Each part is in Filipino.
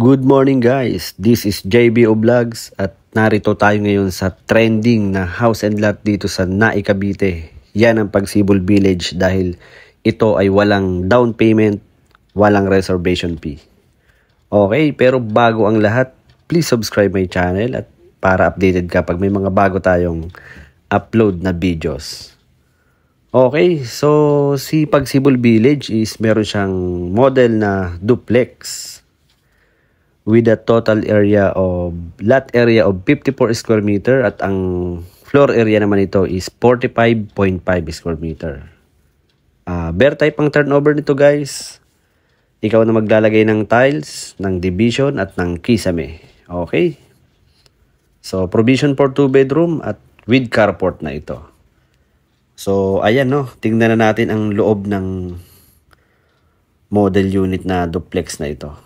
Good morning guys, this is JBO Vlogs at narito tayo ngayon sa trending na house and lot dito sa Naikabite. Yan ang Pagsibol Village dahil ito ay walang down payment, walang reservation fee. Okay, pero bago ang lahat, please subscribe my channel at para updated ka pag may mga bago tayong upload na videos. Okay, so si Pagsibol Village is meron siyang model na duplex with a total area of lot area of 54 square meter at ang floor area naman ito is 45.5 square meter. Uh, ah, bear type ang turnover nito guys. Ikaw na maglalagay ng tiles, ng division at ng kisame. Okay? So provision for 2 bedroom at with carport na ito. So ayan no, tingnan na natin ang loob ng model unit na duplex na ito.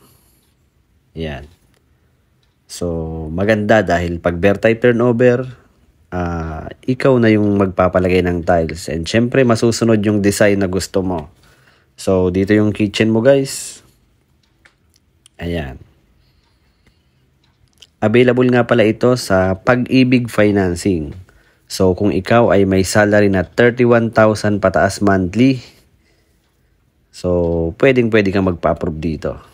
Yan. So, maganda dahil pag Bertay turnover, uh, ikaw na yung magpapalagay ng tiles. And syempre, masusunod yung design na gusto mo. So, dito yung kitchen mo guys. Ayan. Available nga pala ito sa Pag-ibig Financing. So, kung ikaw ay may salary na 31,000 pataas monthly, so, pwedeng-pwede kang magpa-approve dito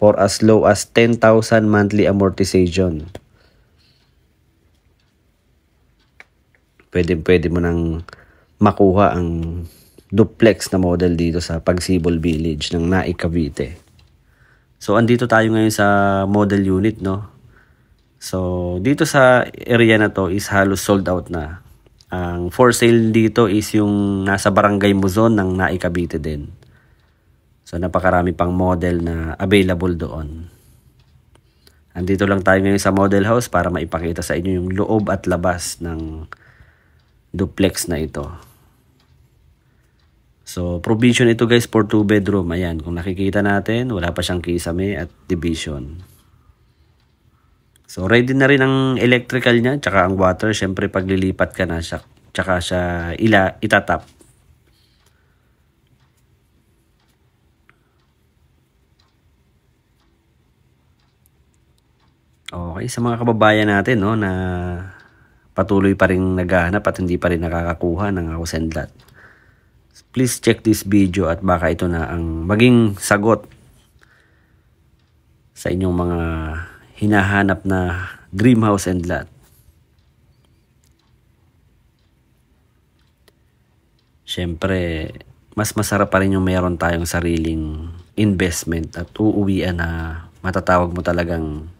for as low as 10,000 monthly amortization. Pwede, pwede mo nang makuha ang duplex na model dito sa Pagsibol Village ng Nai Cavite. So, andito tayo ngayon sa model unit, no? So, dito sa area na to is halos sold out na. Ang for sale dito is yung nasa Barangay Muzon ng Nai Cavite din. So napakarami pang model na available doon. Andito lang tayo ngayon sa model house para maipakita sa inyo yung loob at labas ng duplex na ito. So provision ito guys for 2 bedroom. Ayan kung nakikita natin wala pa siyang kisame at division. So ready na rin ang electrical niya tsaka ang water. Siyempre paglilipat ka na siya, tsaka siya ila, itatap. Okay, sa mga kababayan natin no, na patuloy pa rin naghahanap at hindi pa rin nakakakuha ng ako sendlat. Please check this video at baka ito na ang maging sagot sa inyong mga hinahanap na dream house and lot. Siyempre, mas masarap pa rin yung mayroon tayong sariling investment at uuwian na matatawag mo talagang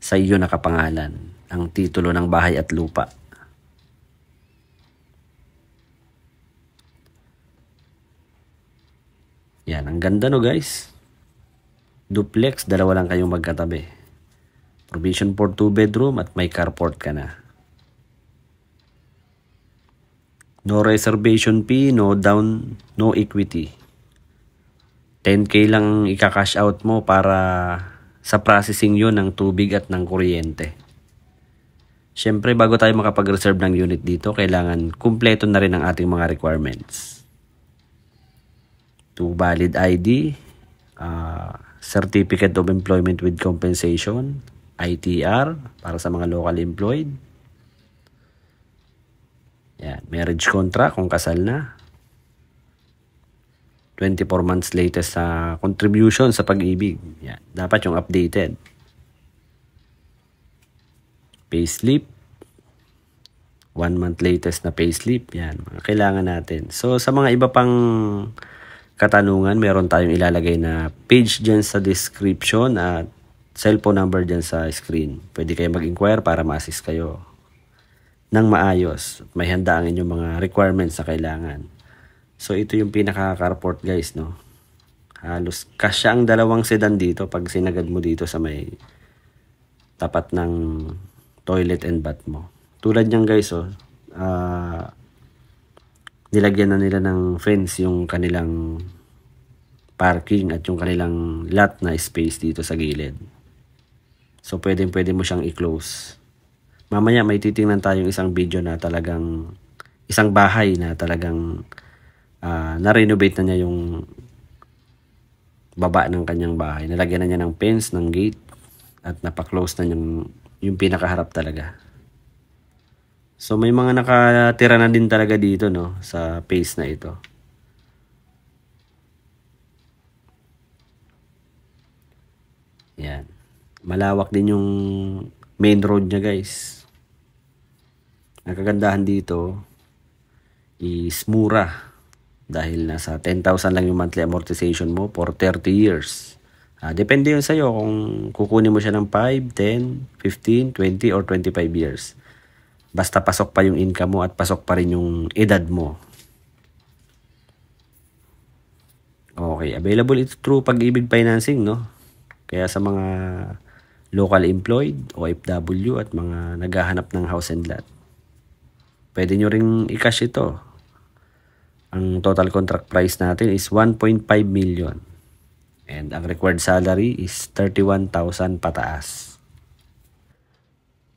sa iyo nakapangalan ang titulo ng bahay at lupa. Yan, ang ganda no guys. Duplex, dalawa lang kayong magkatabi. Provision for 2 bedroom at may carport ka na. No reservation fee, no down, no equity. 10k lang ika-cash out mo para sa processing yun ng tubig at ng kuryente. Siyempre, bago tayo makapag-reserve ng unit dito, kailangan kumpleto na rin ang ating mga requirements. To valid ID, uh, ah, Certificate of Employment with Compensation, ITR, para sa mga local employed. Yan, marriage contract kung kasal na. 24 months latest sa contribution sa pag-ibig. Yan. Dapat yung updated. Payslip. One month latest na payslip. Yan. Mga kailangan natin. So, sa mga iba pang katanungan, meron tayong ilalagay na page dyan sa description at cellphone number dyan sa screen. Pwede kayo mag-inquire para ma-assist kayo ng maayos. May handa ang inyong mga requirements sa kailangan. So ito yung pinaka carport guys no. Halos kasya ang dalawang sedan dito pag sinagad mo dito sa may tapat ng toilet and bath mo. Tulad niyan guys oh. Uh, nilagyan na nila ng fence yung kanilang parking at yung kanilang lot na space dito sa gilid. So pwede pwede mo siyang i-close. Mamaya may titingnan tayong isang video na talagang isang bahay na talagang uh, na-renovate na niya yung baba ng kanyang bahay. Nilagyan na niya ng fence, ng gate, at napaklose na yung, yung pinakaharap talaga. So may mga nakatira na din talaga dito no sa phase na ito. Yan. Malawak din yung main road niya guys. Ang kagandahan dito is mura. Dahil nasa 10,000 lang yung monthly amortization mo for 30 years. Uh, depende yun sa'yo kung kukunin mo siya ng 5, 10, 15, 20, or 25 years. Basta pasok pa yung income mo at pasok pa rin yung edad mo. Okay, available ito through pag-ibig financing, no? Kaya sa mga local employed, OFW at mga naghahanap ng house and lot. Pwede nyo ring i-cash ito ang total contract price natin is 1.5 million. And ang required salary is 31,000 pataas.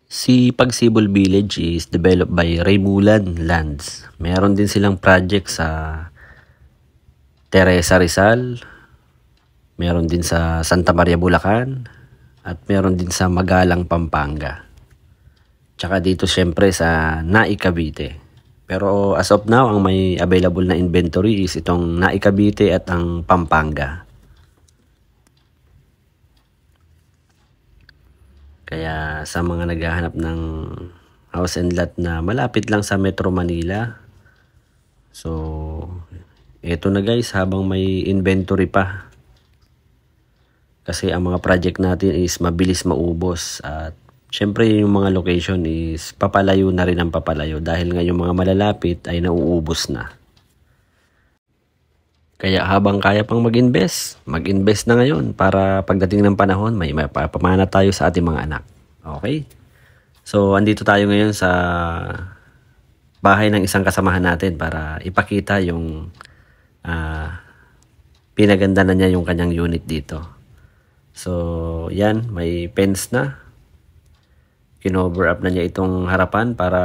Si Pagsibol Village is developed by Raymulan Lands. Meron din silang project sa Teresa Rizal. Meron din sa Santa Maria Bulacan. At meron din sa Magalang Pampanga. Tsaka dito syempre sa Nai Cavite. Pero as of now, ang may available na inventory is itong Naikabite at ang Pampanga. Kaya sa mga naghahanap ng house and lot na malapit lang sa Metro Manila. So, eto na guys habang may inventory pa. Kasi ang mga project natin is mabilis maubos at syempre yung mga location is papalayo na rin ang papalayo dahil nga yung mga malalapit ay nauubos na. Kaya habang kaya pang mag-invest, mag-invest na ngayon para pagdating ng panahon, may mapapamana tayo sa ating mga anak. Okay? So, andito tayo ngayon sa bahay ng isang kasamahan natin para ipakita yung uh, pinaganda na niya yung kanyang unit dito. So, yan, may fence na kinover up na niya itong harapan para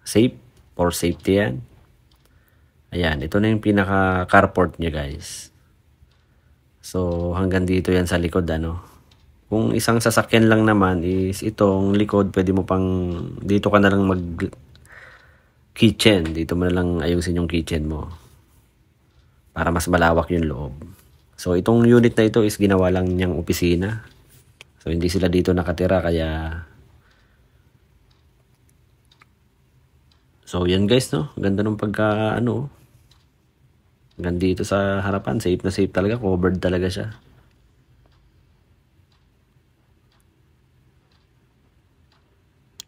safe for safety yan ayan ito na yung pinaka carport niya guys so hanggang dito yan sa likod ano kung isang sasakyan lang naman is itong likod pwede mo pang dito ka na lang mag kitchen dito mo na lang ayusin yung kitchen mo para mas malawak yung loob so itong unit na ito is ginawa lang niyang opisina so hindi sila dito nakatira kaya So, yan guys, no? Ganda ng pagka, ano, ganda dito sa harapan. Safe na safe talaga. Covered talaga siya.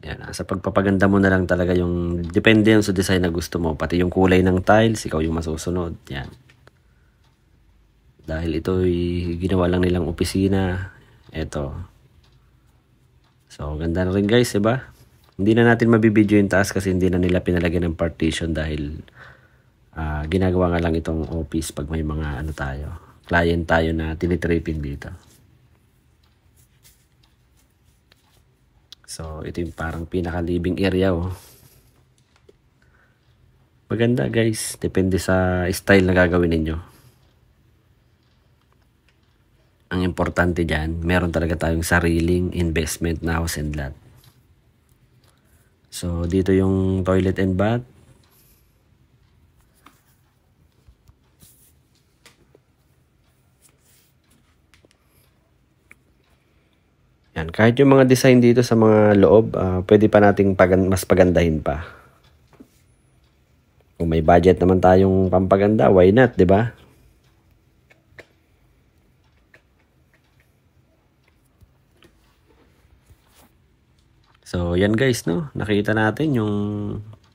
Yan, ah, sa pagpapaganda mo na lang talaga yung, depende yan sa design na gusto mo. Pati yung kulay ng tiles, ikaw yung masusunod. Yan. Dahil ito, ginawa lang nilang opisina. Ito. So, ganda na rin guys, diba? Hindi na natin mabibideo yung taas kasi hindi na nila pinalagyan ng partition dahil uh, ginagawa nga lang itong office pag may mga ano tayo, client tayo na tinitrapin dito. So, ito yung parang pinaka-living area oh. Maganda guys. Depende sa style na gagawin ninyo. Ang importante dyan, meron talaga tayong sariling investment na house and lot. So, dito yung toilet and bath. Yan. Kahit yung mga design dito sa mga loob, uh, pwede pa nating pagan mas pagandahin pa. Kung may budget naman tayong pampaganda, why not, 'di ba? So, yan guys, no? Nakita natin yung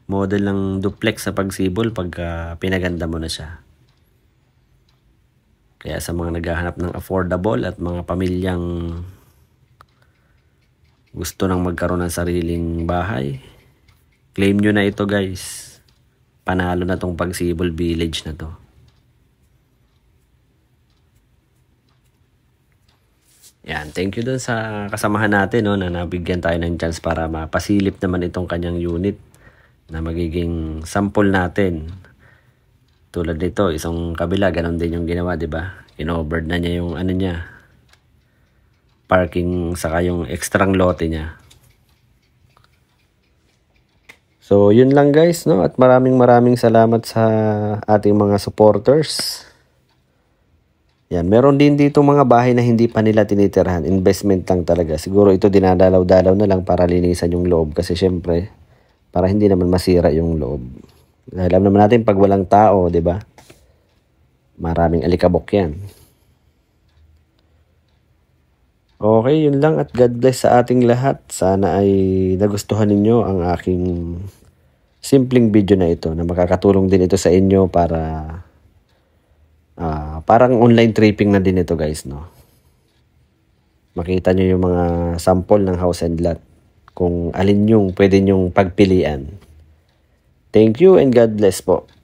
model ng duplex sa pagsibol pagka ah, pinaganda mo na siya. Kaya sa mga naghahanap ng affordable at mga pamilyang gusto nang magkaroon ng sariling bahay, claim nyo na ito guys. Panalo na tong pagsibol village na to. Yan, thank you dun sa kasamahan natin no, na nabigyan tayo ng chance para mapasilip naman itong kanyang unit na magiging sample natin. Tulad nito, isang kabila, ganun din yung ginawa, di ba? Kinoberd na niya yung ano niya, parking, saka yung extrang lote niya. So, yun lang guys, no? At maraming maraming salamat sa ating mga supporters. Yan, meron din dito mga bahay na hindi pa nila tinitirhan. Investment lang talaga. Siguro ito dinadalaw-dalaw na lang para linisan yung loob kasi syempre para hindi naman masira yung loob. Dahil alam naman natin pag walang tao, 'di ba? Maraming alikabok 'yan. Okay, yun lang at God bless sa ating lahat. Sana ay nagustuhan ninyo ang aking simpleng video na ito na makakatulong din ito sa inyo para Uh, parang online tripping na din ito guys, no? Makita nyo yung mga sample ng house and lot. Kung alin yung pwede nyong pagpilian. Thank you and God bless po.